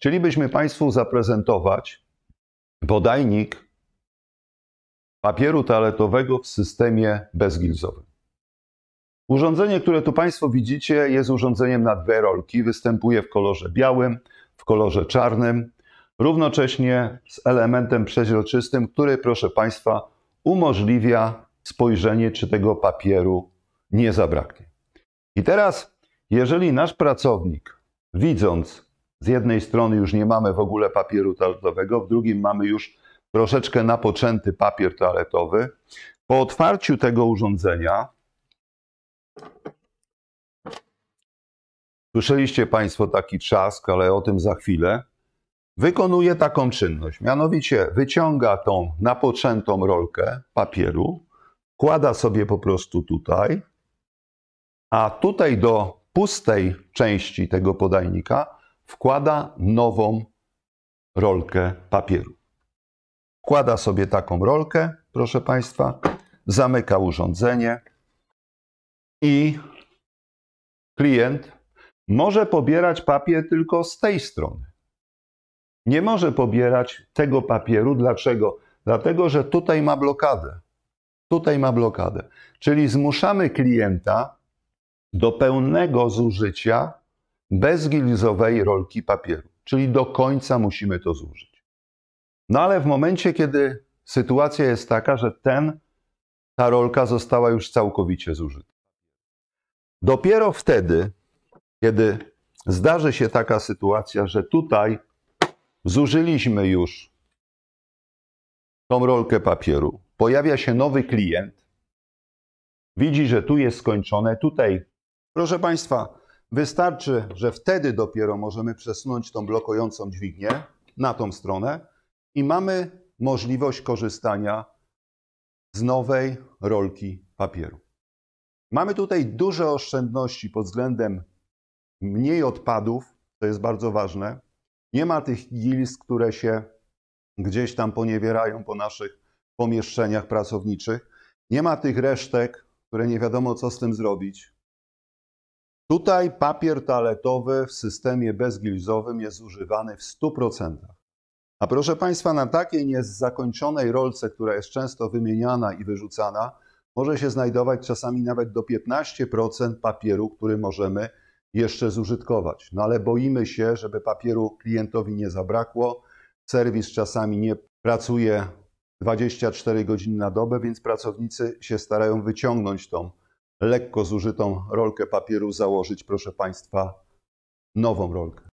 Chcielibyśmy Państwu zaprezentować podajnik papieru toaletowego w systemie bezgilzowym. Urządzenie, które tu Państwo widzicie, jest urządzeniem na dwie rolki. Występuje w kolorze białym, w kolorze czarnym, równocześnie z elementem przeźroczystym, który, proszę Państwa, umożliwia spojrzenie, czy tego papieru nie zabraknie. I teraz, jeżeli nasz pracownik, widząc z jednej strony już nie mamy w ogóle papieru toaletowego, w drugim mamy już troszeczkę napoczęty papier toaletowy. Po otwarciu tego urządzenia Słyszeliście Państwo taki trzask, ale o tym za chwilę. Wykonuje taką czynność, mianowicie wyciąga tą napoczętą rolkę papieru, kłada sobie po prostu tutaj, a tutaj do pustej części tego podajnika wkłada nową rolkę papieru. Wkłada sobie taką rolkę, proszę Państwa, zamyka urządzenie i klient może pobierać papier tylko z tej strony. Nie może pobierać tego papieru. Dlaczego? Dlatego, że tutaj ma blokadę. Tutaj ma blokadę. Czyli zmuszamy klienta do pełnego zużycia bez gilizowej rolki papieru, czyli do końca musimy to zużyć. No ale w momencie, kiedy sytuacja jest taka, że ten, ta rolka została już całkowicie zużyta. Dopiero wtedy, kiedy zdarzy się taka sytuacja, że tutaj zużyliśmy już tą rolkę papieru, pojawia się nowy klient, widzi, że tu jest skończone, tutaj. Proszę Państwa, Wystarczy, że wtedy dopiero możemy przesunąć tą blokującą dźwignię na tą stronę i mamy możliwość korzystania z nowej rolki papieru. Mamy tutaj duże oszczędności pod względem mniej odpadów, to jest bardzo ważne. Nie ma tych gilz, które się gdzieś tam poniewierają po naszych pomieszczeniach pracowniczych. Nie ma tych resztek, które nie wiadomo co z tym zrobić. Tutaj papier toaletowy w systemie bezglizowym jest używany w 100%. A proszę Państwa, na takiej niezakończonej rolce, która jest często wymieniana i wyrzucana, może się znajdować czasami nawet do 15% papieru, który możemy jeszcze zużytkować. No ale boimy się, żeby papieru klientowi nie zabrakło. Serwis czasami nie pracuje 24 godziny na dobę, więc pracownicy się starają wyciągnąć tą lekko zużytą rolkę papieru założyć, proszę Państwa, nową rolkę.